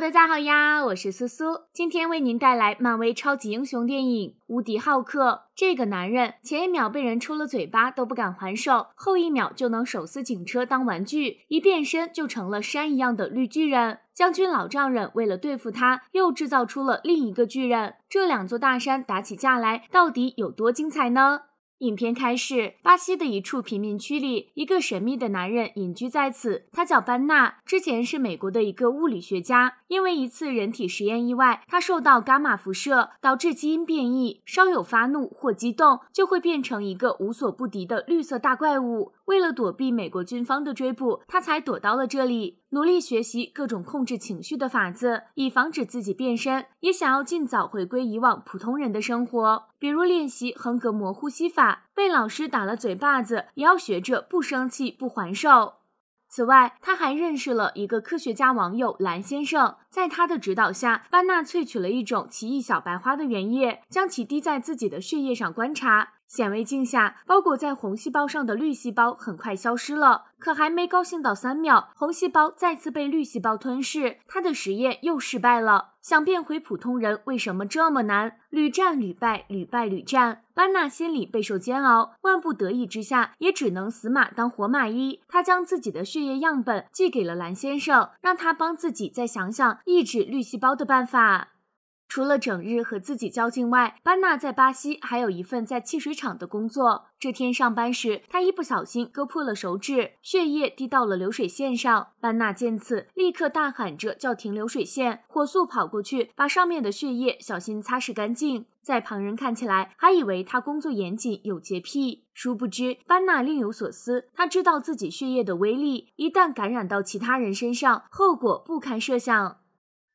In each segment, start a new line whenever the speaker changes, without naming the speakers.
大家好呀，我是苏苏，今天为您带来漫威超级英雄电影《无敌浩克》。这个男人前一秒被人抽了嘴巴都不敢还手，后一秒就能手撕警车当玩具，一变身就成了山一样的绿巨人。将军老丈人为了对付他，又制造出了另一个巨人。这两座大山打起架来，到底有多精彩呢？影片开始，巴西的一处贫民区里，一个神秘的男人隐居在此。他叫班纳，之前是美国的一个物理学家。因为一次人体实验意外，他受到伽马辐射，导致基因变异。稍有发怒或激动，就会变成一个无所不敌的绿色大怪物。为了躲避美国军方的追捕，他才躲到了这里，努力学习各种控制情绪的法子，以防止自己变身，也想要尽早回归以往普通人的生活。比如练习横膈膜呼吸法，被老师打了嘴巴子，也要学着不生气、不还手。此外，他还认识了一个科学家网友蓝先生，在他的指导下，班纳萃取了一种奇异小白花的原液，将其滴在自己的血液上观察。显微镜下，包裹在红细胞上的绿细胞很快消失了。可还没高兴到三秒，红细胞再次被绿细胞吞噬，他的实验又失败了。想变回普通人，为什么这么难？屡战屡败，屡败屡战，班纳心里备受煎熬。万不得已之下，也只能死马当活马医。他将自己的血液样本寄给了蓝先生，让他帮自己再想想抑制绿细胞的办法。除了整日和自己较劲外，班纳在巴西还有一份在汽水厂的工作。这天上班时，他一不小心割破了手指，血液滴到了流水线上。班纳见此，立刻大喊着叫停流水线，火速跑过去把上面的血液小心擦拭干净。在旁人看起来，还以为他工作严谨、有洁癖。殊不知，班纳另有所思。他知道自己血液的威力，一旦感染到其他人身上，后果不堪设想。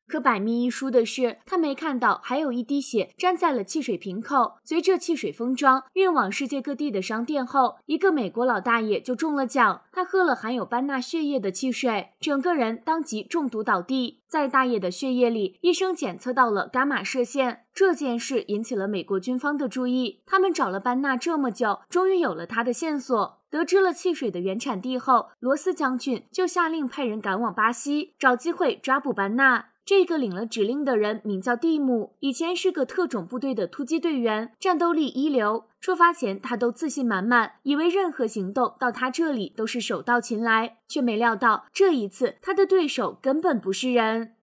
可百密一疏的是，他没看到还有一滴血粘在了汽水瓶口。随着汽水封装运往世界各地的商店后，一个美国老大爷就中了奖。他喝了含有班纳血液的汽水，整个人当即中毒倒地。在大爷的血液里，医生检测到了伽马射线。这件事引起了美国军方的注意，他们找了班纳这么久，终于有了他的线索。得知了汽水的原产地后，罗斯将军就下令派人赶往巴西，找机会抓捕班纳。这个领了指令的人名叫蒂姆，以前是个特种部队的突击队员，战斗力一流。出发前他都自信满满，以为任何行动到他这里都是手到擒来，却没料到这一次他的对手根本不是人。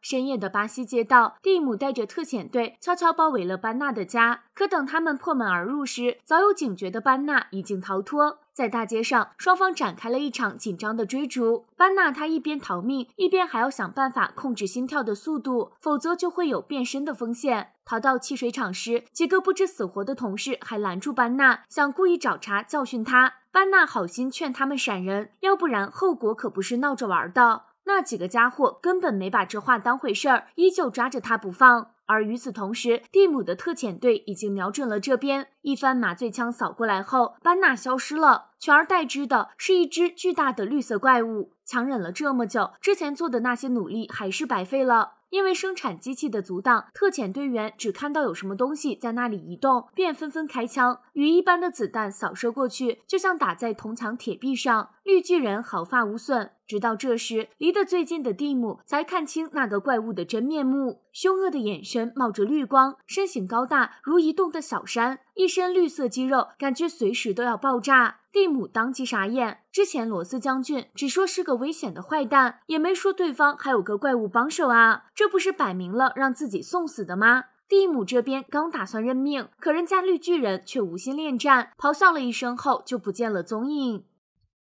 深夜的巴西街道，蒂姆带着特遣队悄悄包围了班纳的家。可等他们破门而入时，早有警觉的班纳已经逃脱。在大街上，双方展开了一场紧张的追逐。班纳他一边逃命，一边还要想办法控制心跳的速度，否则就会有变身的风险。逃到汽水厂时，几个不知死活的同事还拦住班纳，想故意找茬教训他。班纳好心劝他们闪人，要不然后果可不是闹着玩的。那几个家伙根本没把这话当回事儿，依旧抓着他不放。而与此同时，蒂姆的特遣队已经瞄准了这边，一番麻醉枪扫过来后，班纳消失了，取而代之的是一只巨大的绿色怪物。强忍了这么久，之前做的那些努力还是白费了。因为生产机器的阻挡，特遣队员只看到有什么东西在那里移动，便纷纷开枪，雨一般的子弹扫射过去，就像打在铜墙铁壁上。绿巨人毫发无损。直到这时，离得最近的蒂姆才看清那个怪物的真面目：凶恶的眼神冒着绿光，身形高大如移动的小山，一身绿色肌肉，感觉随时都要爆炸。蒂姆当即傻眼，之前罗斯将军只说是个危险的坏蛋，也没说对方还有个怪物帮手啊！这不是摆明了让自己送死的吗？蒂姆这边刚打算认命，可人家绿巨人却无心恋战，咆哮了一声后就不见了踪影。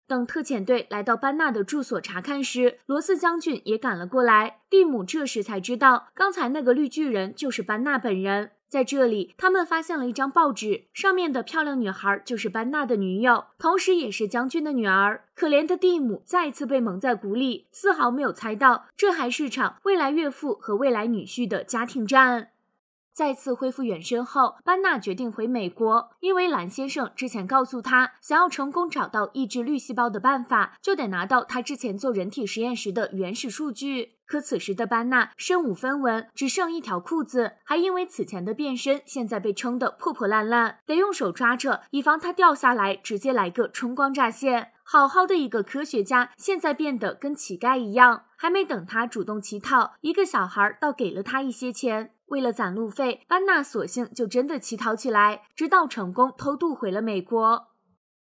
等特遣队来到班纳的住所查看时，罗斯将军也赶了过来。蒂姆这时才知道，刚才那个绿巨人就是班纳本人。在这里，他们发现了一张报纸，上面的漂亮女孩就是班纳的女友，同时也是将军的女儿。可怜的蒂姆再次被蒙在鼓里，丝毫没有猜到，这还是场未来岳父和未来女婿的家庭战。再次恢复原身后，班纳决定回美国，因为兰先生之前告诉他，想要成功找到抑制绿细胞的办法，就得拿到他之前做人体实验时的原始数据。可此时的班纳身无分文，只剩一条裤子，还因为此前的变身，现在被撑得破破烂烂，得用手抓着，以防他掉下来，直接来个春光乍现。好好的一个科学家，现在变得跟乞丐一样。还没等他主动乞讨，一个小孩倒给了他一些钱。为了攒路费，班纳索性就真的乞讨起来，直到成功偷渡回了美国。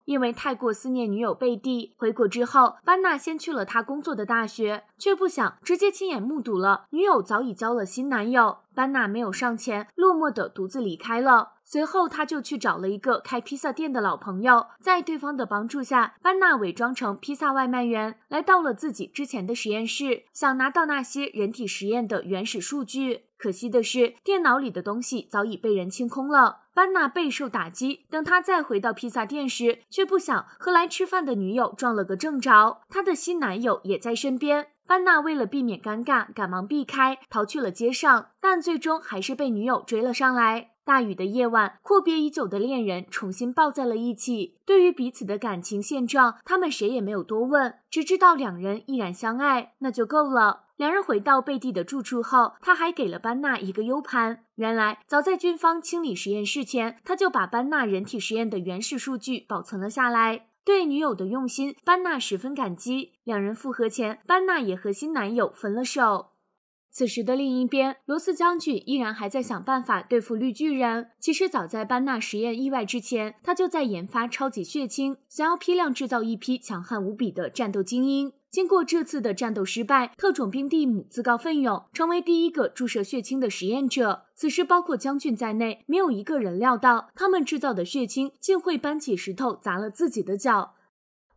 因为太过思念女友贝蒂，回国之后，班纳先去了他工作的大学，却不想直接亲眼目睹了女友早已交了新男友。班纳没有上前，落寞的独自离开了。随后，他就去找了一个开披萨店的老朋友，在对方的帮助下，班纳伪装成披萨外卖员，来到了自己之前的实验室，想拿到那些人体实验的原始数据。可惜的是，电脑里的东西早已被人清空了。班纳备受打击，等他再回到披萨店时，却不想和来吃饭的女友撞了个正着。他的新男友也在身边。班纳为了避免尴尬，赶忙避开，逃去了街上，但最终还是被女友追了上来。大雨的夜晚，阔别已久的恋人重新抱在了一起。对于彼此的感情现状，他们谁也没有多问，只知道两人依然相爱，那就够了。两人回到贝蒂的住处后，他还给了班纳一个 U 盘。原来，早在军方清理实验室前，他就把班纳人体实验的原始数据保存了下来。对女友的用心，班纳十分感激。两人复合前，班纳也和新男友分了手。此时的另一边，罗斯将军依然还在想办法对付绿巨人。其实早在班纳实验意外之前，他就在研发超级血清，想要批量制造一批强悍无比的战斗精英。经过这次的战斗失败，特种兵蒂姆自告奋勇，成为第一个注射血清的实验者。此时，包括将军在内，没有一个人料到他们制造的血清竟会搬起石头砸了自己的脚。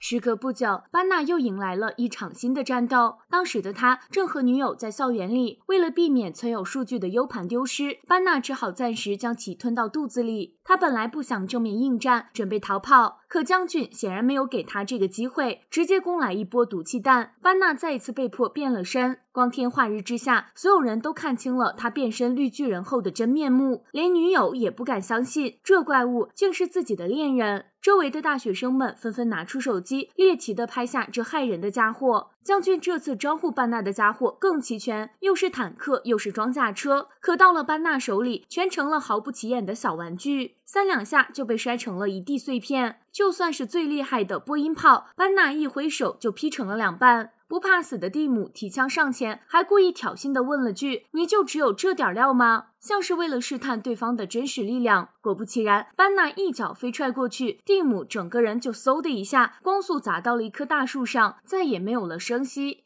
时隔不久，班纳又迎来了一场新的战斗。当时的他正和女友在校园里，为了避免存有数据的 U 盘丢失，班纳只好暂时将其吞到肚子里。他本来不想正面应战，准备逃跑，可将军显然没有给他这个机会，直接攻来一波毒气弹。班纳再一次被迫变了身，光天化日之下，所有人都看清了他变身绿巨人后的真面目，连女友也不敢相信，这怪物竟是自己的恋人。周围的大学生们纷纷拿出手机，猎奇的拍下这害人的家伙。将军这次招呼班纳的家伙更齐全，又是坦克，又是装甲车，可到了班纳手里，全成了毫不起眼的小玩具。三两下就被摔成了一地碎片。就算是最厉害的波音炮，班纳一挥手就劈成了两半。不怕死的蒂姆提枪上前，还故意挑衅地问了句：“你就只有这点料吗？”像是为了试探对方的真实力量。果不其然，班纳一脚飞踹过去，蒂姆整个人就嗖的一下，光速砸到了一棵大树上，再也没有了声息。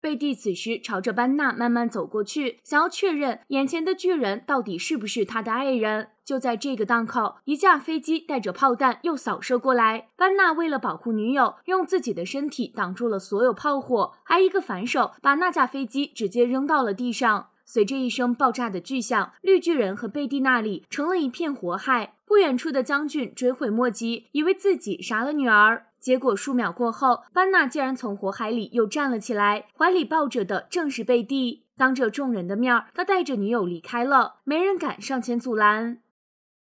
贝蒂此时朝着班纳慢慢走过去，想要确认眼前的巨人到底是不是他的爱人。就在这个档口，一架飞机带着炮弹又扫射过来。班纳为了保护女友，用自己的身体挡住了所有炮火，还一个反手把那架飞机直接扔到了地上。随着一声爆炸的巨响，绿巨人和贝蒂那里成了一片火海。不远处的将军追悔莫及，以为自己杀了女儿。结果数秒过后，班纳竟然从火海里又站了起来，怀里抱着的正是贝蒂。当着众人的面，他带着女友离开了，没人敢上前阻拦。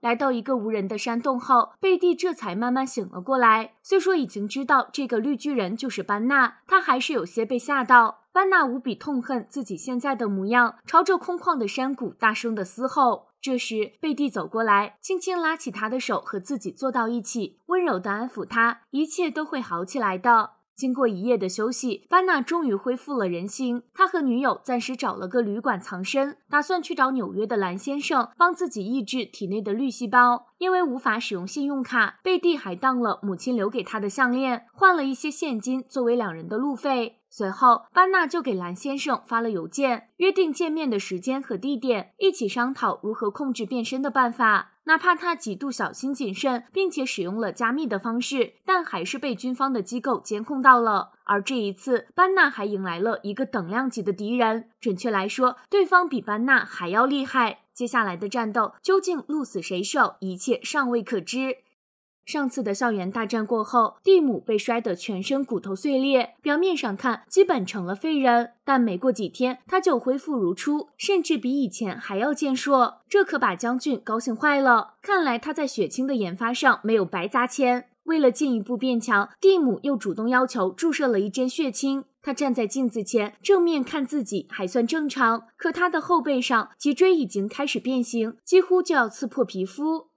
来到一个无人的山洞后，贝蒂这才慢慢醒了过来。虽说已经知道这个绿巨人就是班纳，他还是有些被吓到。班纳无比痛恨自己现在的模样，朝着空旷的山谷大声的嘶吼。这时，贝蒂走过来，轻轻拉起他的手，和自己坐到一起，温柔的安抚他：“一切都会好起来的。”经过一夜的休息，班纳终于恢复了人心。他和女友暂时找了个旅馆藏身，打算去找纽约的蓝先生帮自己抑制体内的绿细胞。因为无法使用信用卡，贝蒂还当了母亲留给他的项链，换了一些现金作为两人的路费。随后，班纳就给蓝先生发了邮件，约定见面的时间和地点，一起商讨如何控制变身的办法。哪怕他几度小心谨慎，并且使用了加密的方式，但还是被军方的机构监控到了。而这一次，班纳还迎来了一个等量级的敌人，准确来说，对方比班纳还要厉害。接下来的战斗究竟鹿死谁手，一切尚未可知。上次的校园大战过后，蒂姆被摔得全身骨头碎裂，表面上看基本成了废人。但没过几天，他就恢复如初，甚至比以前还要健硕。这可把将军高兴坏了，看来他在血清的研发上没有白砸钱。为了进一步变强，蒂姆又主动要求注射了一针血清。他站在镜子前，正面看自己还算正常，可他的后背上脊椎已经开始变形，几乎就要刺破皮肤。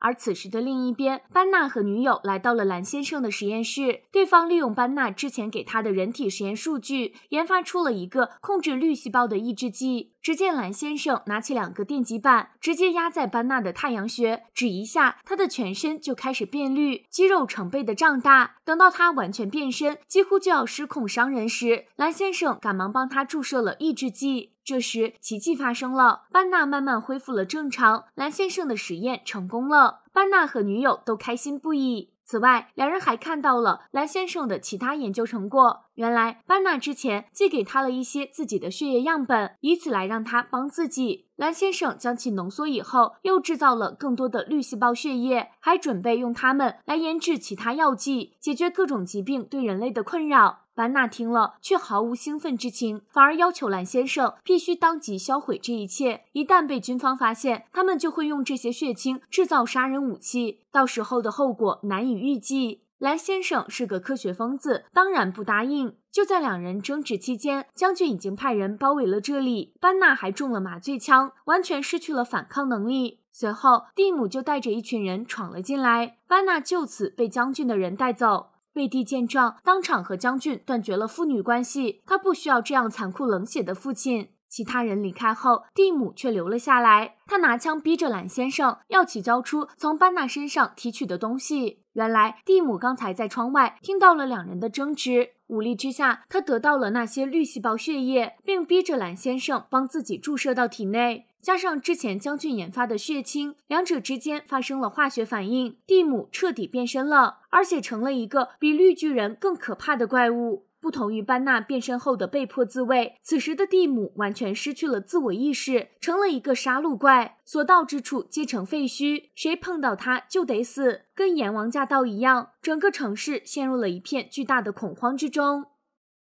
而此时的另一边，班纳和女友来到了蓝先生的实验室。对方利用班纳之前给他的人体实验数据，研发出了一个控制绿细胞的抑制剂。只见蓝先生拿起两个电极板，直接压在班纳的太阳穴，只一下，他的全身就开始变绿，肌肉成倍的胀大。等到他完全变身，几乎就要失控伤人时，蓝先生赶忙帮他注射了抑制剂。这时，奇迹发生了，班纳慢慢恢复了正常。蓝先生的实验成功了，班纳和女友都开心不已。此外，两人还看到了蓝先生的其他研究成果。原来，班纳之前寄给他了一些自己的血液样本，以此来让他帮自己。蓝先生将其浓缩以后，又制造了更多的绿细胞血液，还准备用它们来研制其他药剂，解决各种疾病对人类的困扰。班纳听了，却毫无兴奋之情，反而要求蓝先生必须当即销毁这一切。一旦被军方发现，他们就会用这些血清制造杀人武器，到时候的后果难以预计。蓝先生是个科学疯子，当然不答应。就在两人争执期间，将军已经派人包围了这里。班纳还中了麻醉枪，完全失去了反抗能力。随后，蒂姆就带着一群人闯了进来，班纳就此被将军的人带走。贝蒂见状，当场和将军断绝了父女关系。他不需要这样残酷冷血的父亲。其他人离开后，蒂姆却留了下来。他拿枪逼着兰先生要其交出从班纳身上提取的东西。原来，蒂姆刚才在窗外听到了两人的争执，武力之下，他得到了那些绿细胞血液，并逼着兰先生帮自己注射到体内。加上之前将军研发的血清，两者之间发生了化学反应，蒂姆彻底变身了，而且成了一个比绿巨人更可怕的怪物。不同于班纳变身后的被迫自卫，此时的蒂姆完全失去了自我意识，成了一个杀戮怪，所到之处皆成废墟，谁碰到他就得死，跟阎王驾到一样，整个城市陷入了一片巨大的恐慌之中。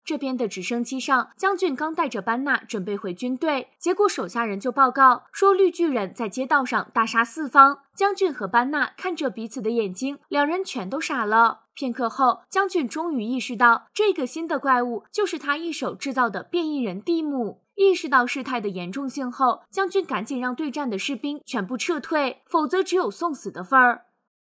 这边的直升机上，将军刚带着班纳准备回军队，结果手下人就报告说绿巨人在街道上大杀四方。将军和班纳看着彼此的眼睛，两人全都傻了。片刻后，将军终于意识到这个新的怪物就是他一手制造的变异人蒂姆。意识到事态的严重性后，将军赶紧让对战的士兵全部撤退，否则只有送死的份儿。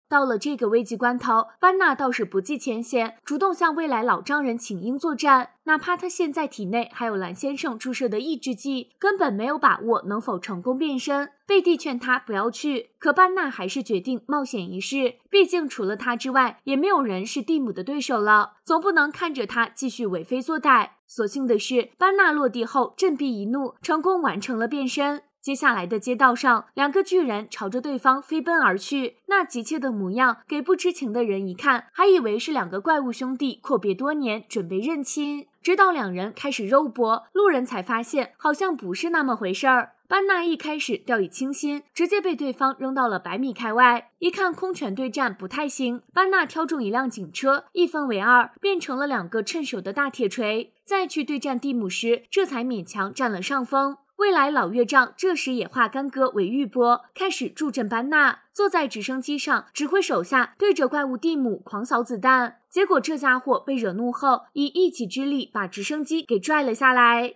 到了这个危急关头，班纳倒是不计前嫌，主动向未来老丈人请缨作战。哪怕他现在体内还有蓝先生注射的抑制剂，根本没有把握能否成功变身。贝蒂劝他不要去，可班纳还是决定冒险一试。毕竟除了他之外，也没有人是蒂姆的对手了，总不能看着他继续为非作歹。所幸的是，班纳落地后振臂一怒，成功完成了变身。接下来的街道上，两个巨人朝着对方飞奔而去，那急切的模样给不知情的人一看，还以为是两个怪物兄弟阔别多年准备认亲。直到两人开始肉搏，路人才发现好像不是那么回事儿。班纳一开始掉以轻心，直接被对方扔到了百米开外。一看空拳对战不太行，班纳挑中一辆警车，一分为二，变成了两个趁手的大铁锤。再去对战蒂姆时，这才勉强占了上风。未来老岳丈这时也化干戈为玉帛，开始助阵班纳。坐在直升机上指挥手下，对着怪物蒂姆狂扫子弹。结果这家伙被惹怒后，以一己之力把直升机给拽了下来。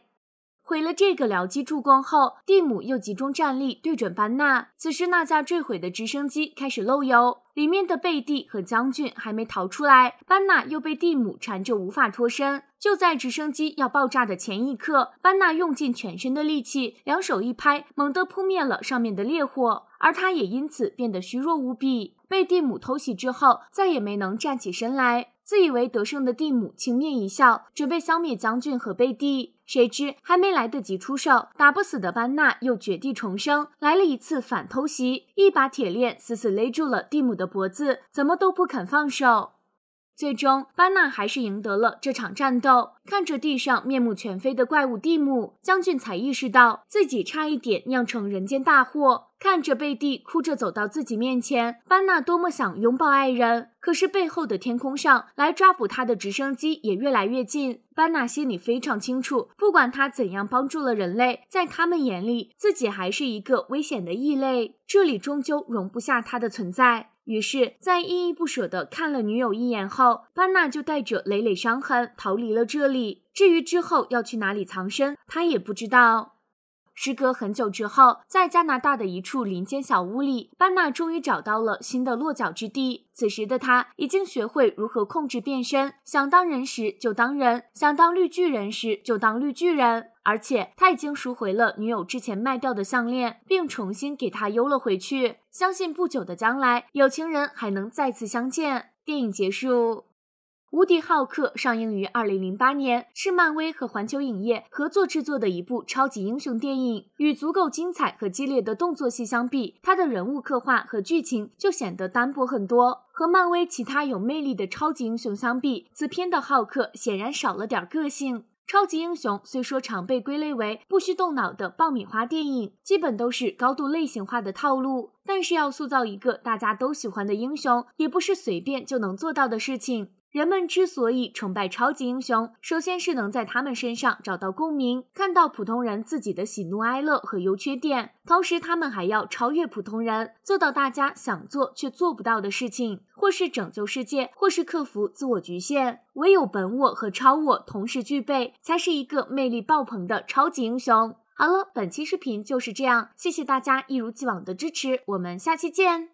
毁了这个僚机助攻后，蒂姆又集中战力对准班纳。此时，那架坠毁的直升机开始漏油，里面的贝蒂和将军还没逃出来。班纳又被蒂姆缠着，无法脱身。就在直升机要爆炸的前一刻，班纳用尽全身的力气，两手一拍，猛地扑灭了上面的烈火，而他也因此变得虚弱无比。被蒂姆偷袭之后，再也没能站起身来。自以为得胜的蒂姆轻蔑一笑，准备消灭将军和贝蒂，谁知还没来得及出手，打不死的班纳又绝地重生，来了一次反偷袭，一把铁链死死勒住了蒂姆的脖子，怎么都不肯放手。最终，班纳还是赢得了这场战斗。看着地上面目全非的怪物蒂姆，将军才意识到自己差一点酿成人间大祸。看着贝蒂哭着走到自己面前，班纳多么想拥抱爱人，可是背后的天空上来抓捕他的直升机也越来越近。班纳心里非常清楚，不管他怎样帮助了人类，在他们眼里，自己还是一个危险的异类，这里终究容不下他的存在。于是，在依依不舍的看了女友一眼后，班纳就带着累累伤痕逃离了这里。至于之后要去哪里藏身，他也不知道。时隔很久之后，在加拿大的一处林间小屋里，班纳终于找到了新的落脚之地。此时的他已经学会如何控制变身，想当人时就当人，想当绿巨人时就当绿巨人。而且他已经赎回了女友之前卖掉的项链，并重新给他邮了回去。相信不久的将来，有情人还能再次相见。电影结束。《无敌浩克》上映于二零零八年，是漫威和环球影业合作制作的一部超级英雄电影。与足够精彩和激烈的动作戏相比，它的人物刻画和剧情就显得单薄很多。和漫威其他有魅力的超级英雄相比，此片的浩克显然少了点个性。超级英雄虽说常被归类为不需动脑的爆米花电影，基本都是高度类型化的套路，但是要塑造一个大家都喜欢的英雄，也不是随便就能做到的事情。人们之所以崇拜超级英雄，首先是能在他们身上找到共鸣，看到普通人自己的喜怒哀乐和优缺点。同时，他们还要超越普通人，做到大家想做却做不到的事情，或是拯救世界，或是克服自我局限。唯有本我和超我同时具备，才是一个魅力爆棚的超级英雄。好了，本期视频就是这样，谢谢大家一如既往的支持，我们下期见。